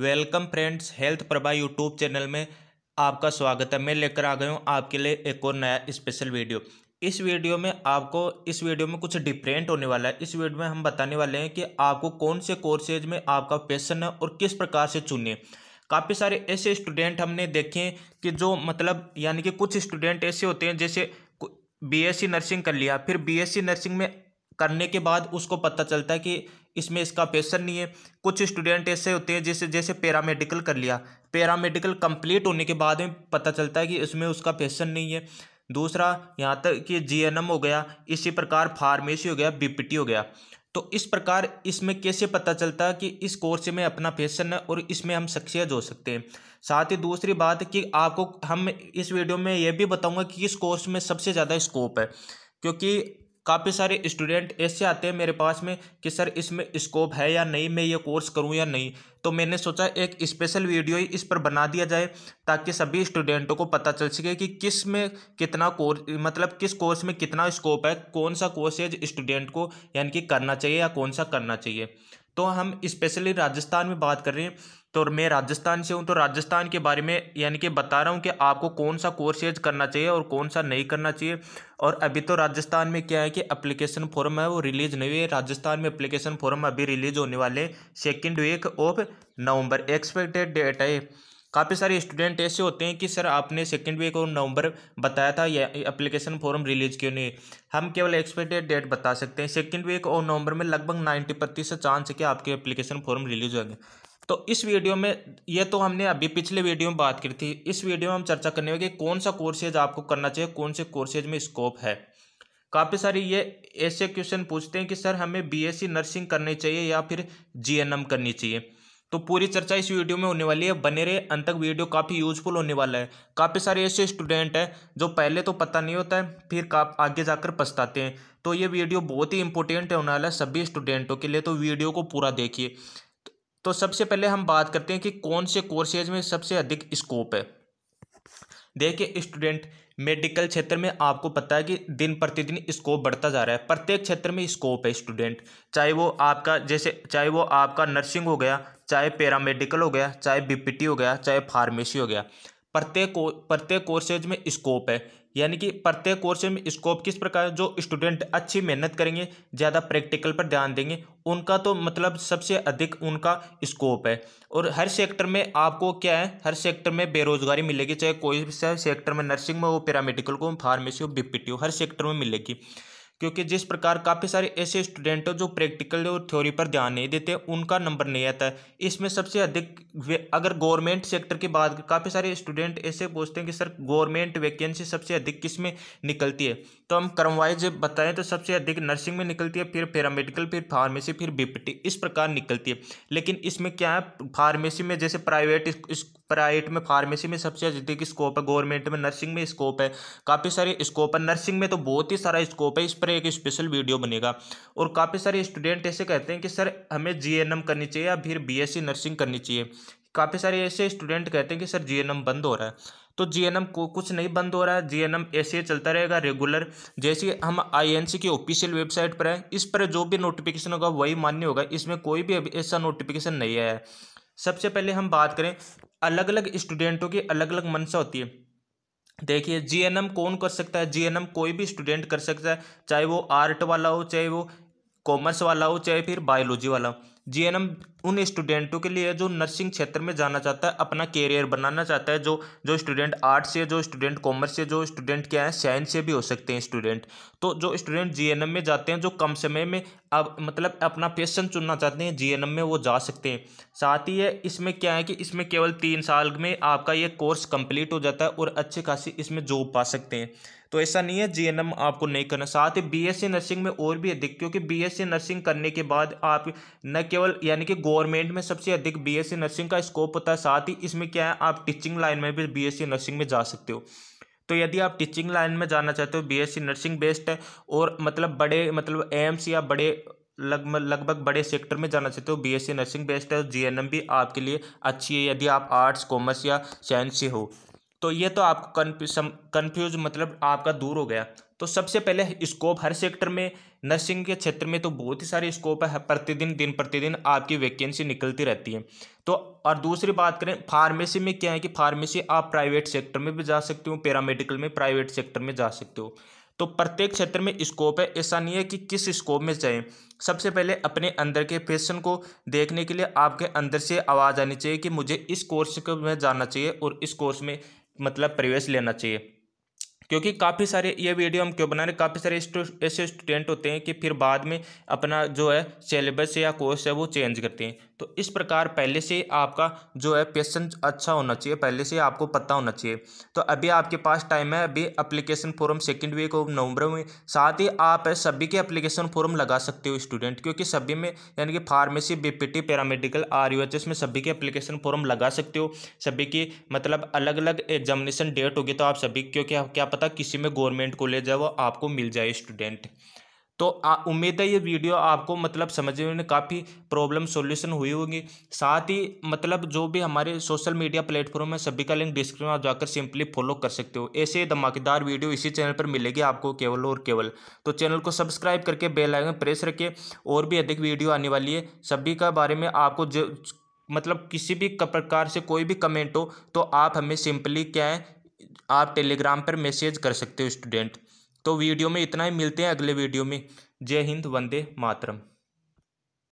welcome friends health Prabha YouTube channel में आपका स्वागत है मैं लेकर आ गया हूँ आपके लिए एक और नया स्पेशल वीडियो इस वीडियो में आपको इस वीडियो में कुछ डिफरेंट होने वाला है इस वीडियो में हम बताने वाले हैं कि आपको कौन से कोर्सेज में आपका पैसन है और किस प्रकार से चुने काफ़ी सारे ऐसे स्टूडेंट हमने देखे हैं कि जो मतलब यानी कि कुछ स्टूडेंट ऐसे होते हैं जैसे बी नर्सिंग कर लिया फिर बी नर्सिंग में करने के बाद उसको पता चलता है कि इसमें इसका पेशन नहीं है कुछ स्टूडेंट ऐसे होते हैं जैसे जैसे पैरामेडिकल कर लिया पैरामेडिकल कंप्लीट होने के बाद में पता चलता है कि इसमें उसका पेशन नहीं है दूसरा यहाँ तक कि जी हो गया इसी प्रकार फार्मेसी हो गया बी हो गया तो इस प्रकार इसमें कैसे पता चलता है कि इस कोर्स में अपना पेशन है और इसमें हम सक्सेस हो सकते हैं साथ ही दूसरी बात कि आपको हम इस वीडियो में यह भी बताऊंगा कि इस कोर्स में सबसे ज़्यादा स्कोप है क्योंकि काफ़ी सारे स्टूडेंट ऐसे आते हैं मेरे पास में कि सर इसमें स्कोप है या नहीं मैं ये कोर्स करूँ या नहीं तो मैंने सोचा एक स्पेशल वीडियो ही इस पर बना दिया जाए ताकि सभी स्टूडेंटों को पता चल सके कि किस में कितना कोर्स मतलब किस कोर्स में कितना स्कोप है कौन सा कोर्स है स्टूडेंट को यानी कि करना चाहिए या कौन सा करना चाहिए तो हम स्पेशली राजस्थान में बात कर रहे हैं तो मैं राजस्थान से हूँ तो राजस्थान के बारे में यानी कि बता रहा हूँ कि आपको कौन सा कोर्सेज करना चाहिए और कौन सा नहीं करना चाहिए और अभी तो राजस्थान में क्या है कि अप्लीकेशन फॉर्म है वो रिलीज नहीं हुई है राजस्थान में अप्लीकेशन फॉर्म अभी रिलीज होने वाले second week of November expected date है काफ़ी सारे स्टूडेंट ऐसे होते हैं कि सर आपने सेकेंड वीक और नवंबर बताया था ये एप्लीकेशन फॉर्म रिलीज क्यों नहीं हम केवल एक्सपेक्टेड डेट बता सकते हैं सेकेंड वीक और नवंबर में लगभग नाइन्टी प्रतिशत चांस है कि आपके एप्लीकेशन फॉर्म रिलीज होंगे तो इस वीडियो में ये तो हमने अभी पिछले वीडियो में बात करी थी इस वीडियो में हम चर्चा करने होगी कौन सा कोर्सेज आपको करना चाहिए कौन से कोर्सेज में स्कोप है काफ़ी सारी ये ऐसे क्वेश्चन पूछते हैं कि सर हमें बीएससी नर्सिंग करनी चाहिए या फिर जीएनएम करनी चाहिए तो पूरी चर्चा इस वीडियो में होने वाली है बने रहे अंत तक वीडियो काफ़ी यूजफुल होने वाला है काफ़ी सारे ऐसे स्टूडेंट हैं जो पहले तो पता नहीं होता है फिर काफ आगे जाकर पछताते हैं तो ये वीडियो बहुत ही इंपॉर्टेंट होने वाला है सभी स्टूडेंटों के लिए तो वीडियो को पूरा देखिए तो सबसे पहले हम बात करते हैं कि कौन से कोर्सेज में सबसे अधिक स्कोप है देखिए स्टूडेंट मेडिकल क्षेत्र में आपको पता है कि दिन प्रतिदिन स्कोप बढ़ता जा रहा है प्रत्येक क्षेत्र में स्कोप है स्टूडेंट चाहे वो आपका जैसे चाहे वो आपका नर्सिंग हो गया चाहे पैरामेडिकल हो गया चाहे बीपीटी हो गया चाहे फार्मेसी हो गया प्रत्येक प्रत्येक कोर्सेज में स्कोप है यानी कि प्रत्येक कोर्स में स्कोप किस प्रकार जो स्टूडेंट अच्छी मेहनत करेंगे ज़्यादा प्रैक्टिकल पर ध्यान देंगे उनका तो मतलब सबसे अधिक उनका स्कोप है और हर सेक्टर में आपको क्या है हर सेक्टर में बेरोजगारी मिलेगी चाहे कोई भी सेक्टर में नर्सिंग में हो पैरामेडिकल को फार्मेसी हो बीपीटी हो हर सेक्टर में मिलेगी क्योंकि जिस प्रकार काफ़ी सारे ऐसे स्टूडेंट हो जो प्रैक्टिकल और थ्योरी पर ध्यान नहीं देते उनका नंबर नहीं आता है इसमें सबसे अधिक अगर गवर्नमेंट सेक्टर की बात काफ़ी सारे स्टूडेंट ऐसे पूछते हैं कि सर गवर्नमेंट वैकेंसी सबसे अधिक किस में निकलती है तो हम क्रमवाइज बताएं तो सबसे अधिक नर्सिंग में निकलती है फिर पैरामेडिकल फिर फार्मेसी फिर बीपीटी इस प्रकार निकलती है लेकिन इसमें क्या है फार्मेसी में जैसे प्राइवेट प्राइवेट में फार्मेसी में सबसे अधिक स्कोप है गवर्नमेंट में नर्सिंग में स्कोप है काफ़ी सारे स्कोप है नर्सिंग में तो बहुत ही सारा स्कोप है इस पर एक स्पेशल वीडियो बनेगा और काफ़ी सारे स्टूडेंट ऐसे कहते हैं कि सर हमें जी करनी चाहिए या फिर बी नर्सिंग करनी चाहिए काफ़ी सारे ऐसे स्टूडेंट कहते हैं कि सर जी बंद हो रहा है तो जी को कुछ नहीं बंद हो रहा है जी ऐसे चलता रहेगा रेगुलर जैसे हम आईएनसी की ऑफिशियल वेबसाइट पर है इस पर जो भी नोटिफिकेशन होगा वही मान्य होगा इसमें कोई भी ऐसा नोटिफिकेशन नहीं आया है सबसे पहले हम बात करें अलग अलग स्टूडेंटों की अलग अलग मनसा होती है देखिए जीएनएम कौन कर सकता है जीएनएम कोई भी स्टूडेंट कर सकता है चाहे वो आर्ट वाला हो चाहे वो कॉमर्स वाला हो चाहे फिर बायोलॉजी वाला हो जीएनएम उन स्टूडेंटों के लिए जो नर्सिंग क्षेत्र में जाना चाहता है अपना कैरियर बनाना चाहता है जो जो स्टूडेंट आर्ट से जो स्टूडेंट कॉमर्स से जो स्टूडेंट क्या है साइंस से भी हो सकते हैं स्टूडेंट तो जो स्टूडेंट जीएनएम में जाते हैं जो कम समय में अब मतलब अपना पेशन चुनना चाहते हैं जी में वो जा सकते हैं साथ ही है इसमें क्या है कि इसमें केवल तीन साल में आपका ये कोर्स कम्प्लीट हो जाता है और अच्छे खासी इसमें जॉब पा सकते हैं तो ऐसा नहीं है जीएनएम आपको नहीं करना साथ ही बीएससी नर्सिंग में और भी अधिक क्योंकि बीएससी नर्सिंग करने के बाद आप न केवल यानी कि गवर्नमेंट में सबसे अधिक बीएससी नर्सिंग का स्कोप होता है साथ ही इसमें क्या है आप टीचिंग लाइन में भी बीएससी नर्सिंग में जा सकते हो तो यदि आप टीचिंग लाइन में जाना चाहते हो बीएससी नर्सिंग बेस्ड है और मतलब बड़े मतलब एम्स या बड़े लग लगभग बड़े सेक्टर में जाना चाहते हो बीएससी नर्सिंग बेस्ड है और तो जी भी आपके लिए अच्छी है यदि आप आर्ट्स कॉमर्स या साइंस से हो तो ये तो आपको कन्फ्यूज मतलब आपका दूर हो गया तो सबसे पहले स्कोप हर सेक्टर में नर्सिंग के क्षेत्र में तो बहुत ही सारे स्कोप है प्रतिदिन दिन प्रतिदिन आपकी वैकेंसी निकलती रहती है तो और दूसरी बात करें फार्मेसी में क्या है कि फार्मेसी आप प्राइवेट सेक्टर में भी जा सकते हो पैरामेडिकल में प्राइवेट सेक्टर में जा सकते हो तो प्रत्येक क्षेत्र में स्कोप है ऐसा नहीं है कि किस स्कोप में जाएँ सबसे पहले अपने अंदर के फैशन को देखने के लिए आपके अंदर से आवाज़ आनी चाहिए कि मुझे इस कोर्स में जाना चाहिए और इस कोर्स में मतलब प्रवेश लेना चाहिए क्योंकि काफ़ी सारे ये वीडियो हम क्यों बना रहे काफ़ी सारे ऐसे स्टूडेंट होते हैं कि फिर बाद में अपना जो है सिलेबस या कोर्स है वो चेंज करते हैं तो इस प्रकार पहले से आपका जो है पेशेंस अच्छा होना चाहिए पहले से आपको पता होना चाहिए तो अभी आपके पास टाइम है अभी application form second week of November में साथ ही आप सभी के अप्लीकेशन फॉर्म लगा सकते हो स्टूडेंट क्योंकि सभी में यानी कि pharmacy BPT paramedical R U H S में सभी के अप्लीकेशन फॉर्म लगा सकते हो सभी की मतलब अलग अलग एग्जामिनेशन डेट होगी तो आप सभी क्योंकि क्या पता किसी में गवर्नमेंट कॉलेज है वो आपको मिल जाए स्टूडेंट तो उम्मीद है ये वीडियो आपको मतलब समझने में काफ़ी प्रॉब्लम सॉल्यूशन हुई होगी साथ ही मतलब जो भी हमारे सोशल मीडिया प्लेटफॉर्म है सभी का लिंक डिस्क्रिप्शन में जाकर सिंपली फॉलो कर सकते हो ऐसे धमाकेदार वीडियो इसी चैनल पर मिलेगी आपको केवल और केवल तो चैनल को सब्सक्राइब करके बेल आइकन प्रेस रखिए और भी अधिक वीडियो आने वाली है सभी का बारे में आपको मतलब किसी भी प्रकार से कोई भी कमेंट हो तो आप हमें सिंपली क्या है आप टेलीग्राम पर मैसेज कर सकते हो स्टूडेंट तो वीडियो में इतना ही मिलते हैं अगले वीडियो में जय हिंद वंदे मातरम